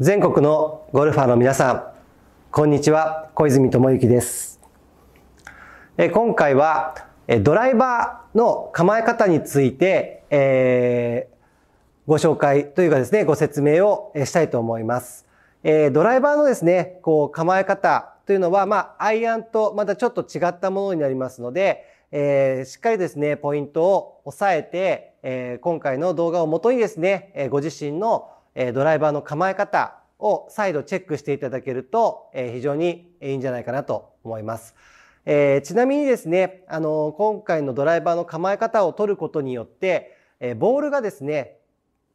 全国のゴルファーの皆さん、こんにちは、小泉智之です。え今回はえドライバーの構え方について、えー、ご紹介というかですね、ご説明をしたいと思います。えー、ドライバーのですね、こう構え方というのは、まあ、アイアンとまたちょっと違ったものになりますので、えー、しっかりですね、ポイントを押さえて、え今回の動画をもとにですね、ご自身のえドライバーの構え方を再度チェックしていただけると、え非常にいいんじゃないかなと思います。えちなみにですね、あの今回のドライバーの構え方を取ることによって、えボールがですね、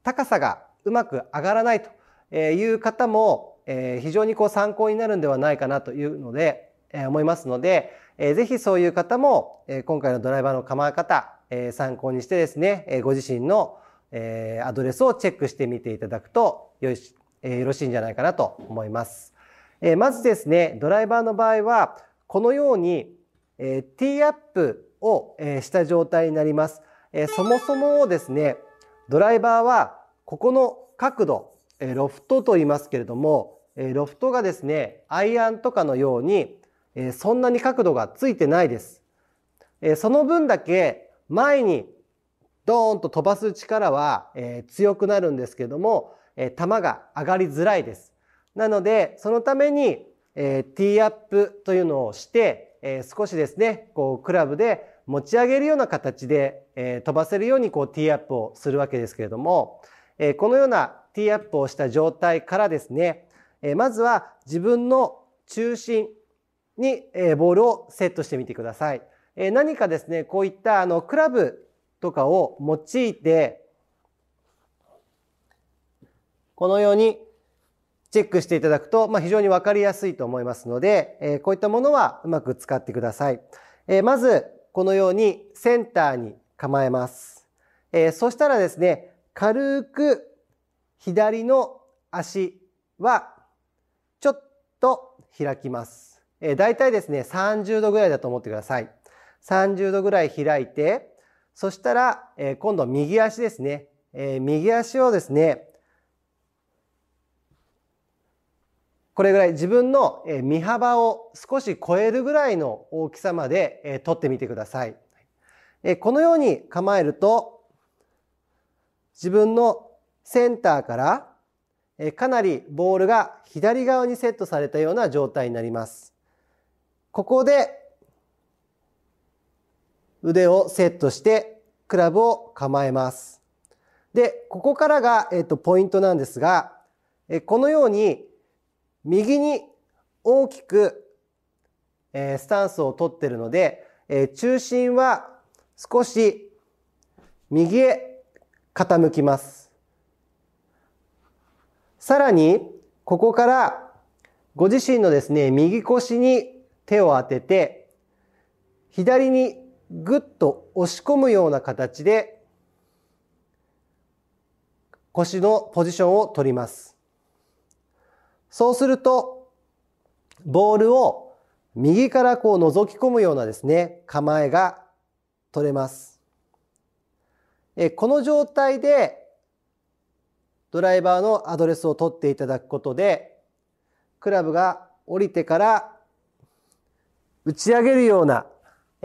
高さがうまく上がらないという方も、え非常にこう参考になるんではないかなというので、え思いますので、えぜひそういう方も、え今回のドライバーの構え方、え参考にしてですね、えご自身のえー、アドレスをチェックしてみていただくとよし、えー、よろしいんじゃないかなと思います。えー、まずですね、ドライバーの場合は、このように、えー、T アップを、えー、した状態になります。えー、そもそもですね、ドライバーは、ここの角度、えー、ロフトと言いますけれども、えー、ロフトがですね、アイアンとかのように、えー、そんなに角度がついてないです。えー、その分だけ前にドーンと飛ばす力は、えー、強くなるんですけども、えー、球が上がりづらいです。なので、そのために、えー、ティーアップというのをして、えー、少しですね、こう、クラブで持ち上げるような形で、えー、飛ばせるようにこう、ティーアップをするわけですけれども、えー、このようなティーアップをした状態からですね、えー、まずは自分の中心に、えー、ボールをセットしてみてください。えー、何かですね、こういったあの、クラブとかを用いてこのようにチェックしていただくと、まあ、非常に分かりやすいと思いますので、えこういったものはうまく使ってください。えまずこのようにセンターに構えます。えそしたらですね軽く左の足はちょっと開きます。えー、大体ですね30度ぐらいだと思ってください。30度ぐらい開いてそしたら、え今度右足ですね。え右足をですね、これぐらい自分の身幅を少し超えるぐらいの大きさまで取ってみてください。このように構えると自分のセンターからかなりボールが左側にセットされたような状態になります。ここで腕をセットしてクラブを構えます。で、ここからが、えっと、ポイントなんですが、えこのように右に大きく、えスタンスをとってるので、え中心は少し右へ傾きます。さらに、ここからご自身のですね、右腰に手を当てて、左にぐっと押し込むような形で腰のポジションを取ります。そうすると、ボールを右からこう覗き込むようなですね、構えが取れます。この状態でドライバーのアドレスを取っていただくことで、クラブが降りてから打ち上げるような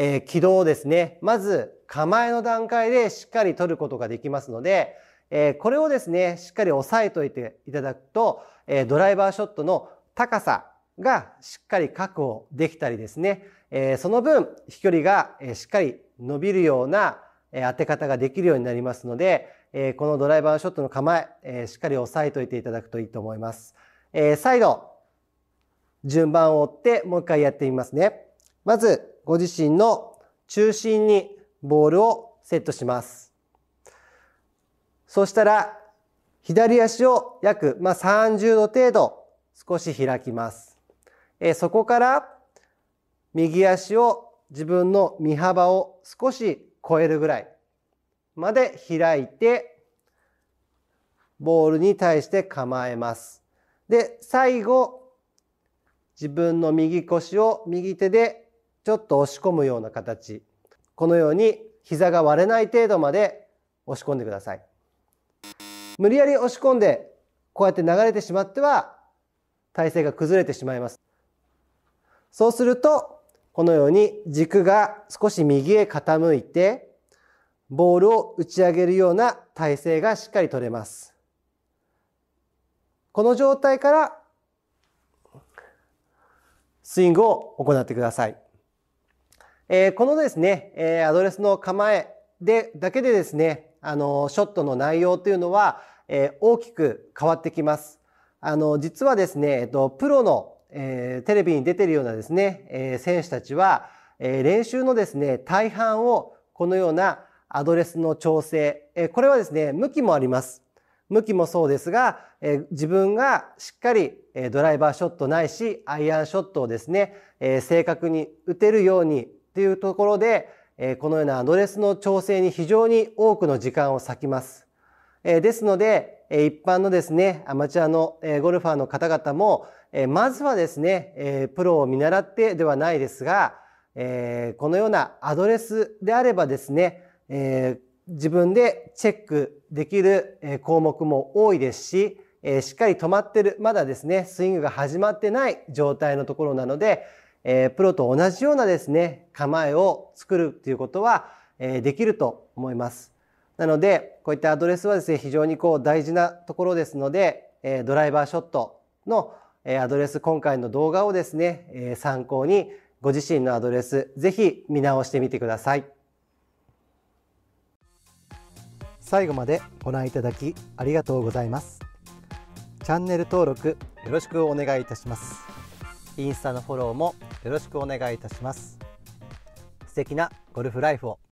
えー、軌道をですね、まず構えの段階でしっかり取ることができますので、えー、これをですね、しっかり押さえといていただくと、えー、ドライバーショットの高さがしっかり確保できたりですね、えその分飛距離がしっかり伸びるような当て方ができるようになりますので、えこのドライバーショットの構え、えしっかり押さえといていただくといいと思います。え再度、順番を追ってもう一回やってみますね。まず、ご自身の中心にボールをセットします。そしたら、左足を約、ま30度程度少し開きます。えそこから右足を自分の身幅を少し超えるぐらいまで開いてボールに対して構えます。で最後自分の右腰を右手でちょっと押し込むような形このように膝が割れない程度まで押し込んでください無理やり押し込んでこうやって流れてしまっては体勢が崩れてしまいますそうするとこのように軸が少し右へ傾いてボールを打ち上げるような体勢がしっかり取れますこの状態からスイングを行ってください。えー、このですね、えー、アドレスの構えで、だけでですね、あの、ショットの内容というのは、えー、大きく変わってきます。あの、実はですね、えっと、プロの、えー、テレビに出てるようなですね、えー、選手たちは、えー、練習のですね、大半をこのようなアドレスの調整、えー、これはですね、向きもあります。向きもそうですが、えー、自分がしっかり、えー、ドライバーショットないし、アイアンショットをですね、えー、正確に打てるようにっていうところで、えこのようなアドレスの調整に非常に多くの時間を割きます。えですので、え一般のですね、アマチュアの、えゴルファーの方々も、えまずはですね、えプロを見習ってではないですが、えこのようなアドレスであればですね、え自分でチェックできる項目も多いですし、えしっかり止まってる、まだですね、スイングが始まってない状態のところなので、えプロと同じようなですね、構えを作るということは、えできると思います。なので、こういったアドレスはですね、非常にこう大事なところですので、えドライバーショットの、えアドレス、今回の動画をですね、え参考にご自身のアドレス、ぜひ見直してみてください。最後までご覧いただきありがとうございます。チャンネル登録よろしくお願いいたします。インスタのフォローもよろしくお願いいたします素敵なゴルフライフを